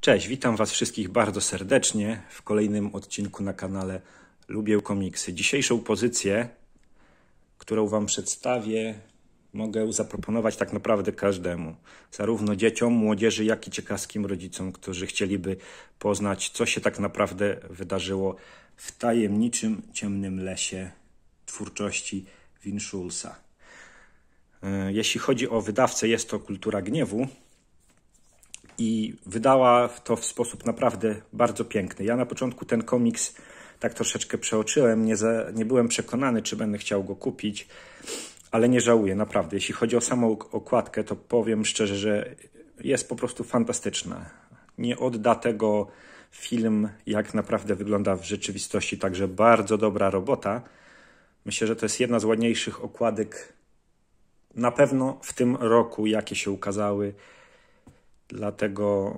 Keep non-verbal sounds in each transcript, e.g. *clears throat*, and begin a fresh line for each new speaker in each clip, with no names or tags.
Cześć, witam Was wszystkich bardzo serdecznie w kolejnym odcinku na kanale Lubię Komiksy. Dzisiejszą pozycję, którą Wam przedstawię, mogę zaproponować tak naprawdę każdemu, zarówno dzieciom, młodzieży, jak i ciekawskim rodzicom, którzy chcieliby poznać, co się tak naprawdę wydarzyło w tajemniczym, ciemnym lesie twórczości Winszulsa. E, jeśli chodzi o wydawcę, jest to Kultura Gniewu, i wydała to w sposób naprawdę bardzo piękny. Ja na początku ten komiks tak troszeczkę przeoczyłem, nie, za, nie byłem przekonany, czy będę chciał go kupić, ale nie żałuję, naprawdę. Jeśli chodzi o samą okładkę, to powiem szczerze, że jest po prostu fantastyczna. Nie odda tego film, jak naprawdę wygląda w rzeczywistości, także bardzo dobra robota. Myślę, że to jest jedna z ładniejszych okładek na pewno w tym roku, jakie się ukazały. Dlatego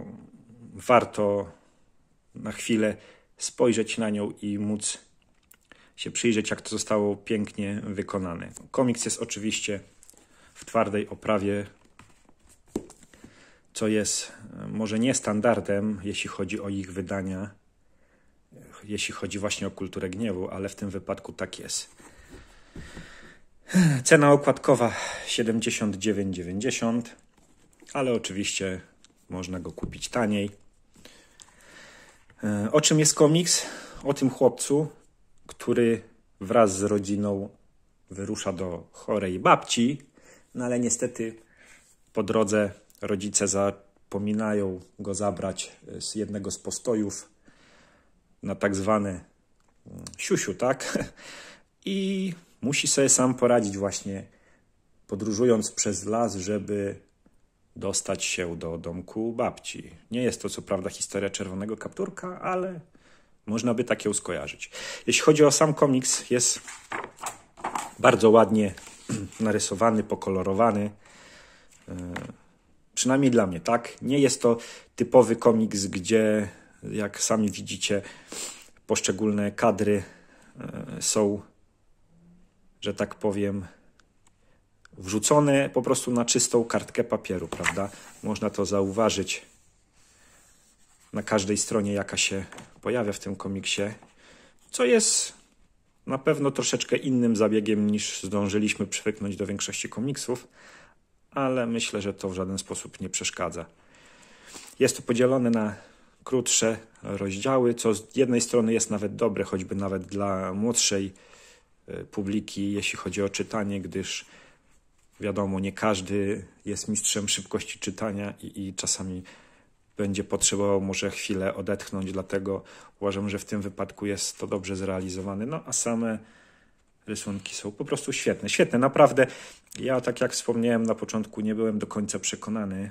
warto na chwilę spojrzeć na nią i móc się przyjrzeć, jak to zostało pięknie wykonane. Komiks jest oczywiście w twardej oprawie, co jest e, może nie standardem, jeśli chodzi o ich wydania, jeśli chodzi właśnie o kulturę gniewu, ale w tym wypadku tak jest. Cena okładkowa 79,90, ale oczywiście można go kupić taniej. E, o czym jest komiks? O tym chłopcu, który wraz z rodziną wyrusza do chorej babci, no ale niestety po drodze rodzice zapominają go zabrać e, z jednego z postojów na tak zwane mm, siusiu, tak? *laughs* I musi sobie sam poradzić właśnie podróżując przez las, żeby dostać się do domku babci. Nie jest to co prawda historia czerwonego kapturka, ale można by takie uskojarzyć. Jeśli chodzi o sam komiks, jest bardzo ładnie *clears throat* narysowany, pokolorowany. E, przynajmniej dla mnie, tak? Nie jest to typowy komiks, gdzie, jak sami widzicie, poszczególne kadry e, są, że tak powiem, wrzucony po prostu na czystą kartkę papieru, prawda? Można to zauważyć na każdej stronie, jaka się pojawia w tym komiksie, co jest na pewno troszeczkę innym zabiegiem niż zdążyliśmy przywyknąć do większości komiksów, ale myślę, że to w żaden sposób nie przeszkadza. Jest to podzielone na krótsze rozdziały, co z jednej strony jest nawet dobre, choćby nawet dla młodszej e, publiki, jeśli chodzi o czytanie, gdyż Wiadomo, nie każdy jest mistrzem szybkości czytania i, i czasami będzie potrzebował może chwilę odetchnąć, dlatego uważam, że w tym wypadku jest to dobrze zrealizowane. No a same rysunki są po prostu świetne. Świetne, naprawdę. Ja, tak jak wspomniałem na początku, nie byłem do końca przekonany,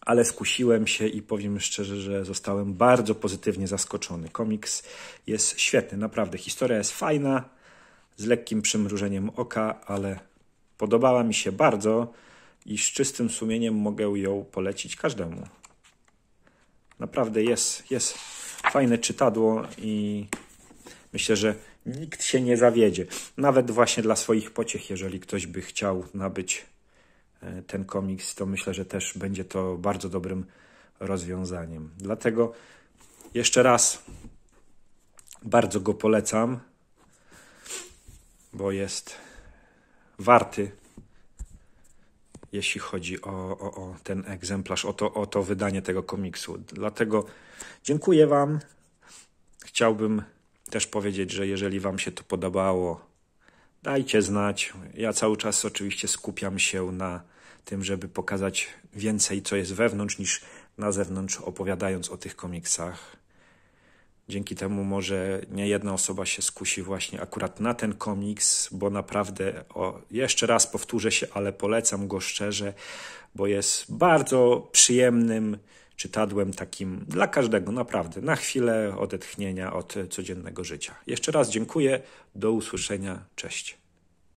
ale skusiłem się i powiem szczerze, że zostałem bardzo pozytywnie zaskoczony. Komiks jest świetny, naprawdę. Historia jest fajna, z lekkim przymrużeniem oka, ale Podobała mi się bardzo i z czystym sumieniem mogę ją polecić każdemu. Naprawdę jest, jest fajne czytadło i myślę, że nikt się nie zawiedzie. Nawet właśnie dla swoich pociech, jeżeli ktoś by chciał nabyć e, ten komiks, to myślę, że też będzie to bardzo dobrym rozwiązaniem. Dlatego jeszcze raz bardzo go polecam, bo jest warty, jeśli chodzi o, o, o ten egzemplarz, o to, o to wydanie tego komiksu. Dlatego dziękuję Wam. Chciałbym też powiedzieć, że jeżeli Wam się to podobało, dajcie znać. Ja cały czas oczywiście skupiam się na tym, żeby pokazać więcej, co jest wewnątrz, niż na zewnątrz, opowiadając o tych komiksach. Dzięki temu może nie jedna osoba się skusi właśnie akurat na ten komiks, bo naprawdę, o, jeszcze raz powtórzę się, ale polecam go szczerze, bo jest bardzo przyjemnym czytadłem takim dla każdego, naprawdę, na chwilę odetchnienia od codziennego życia. Jeszcze raz dziękuję, do usłyszenia, cześć.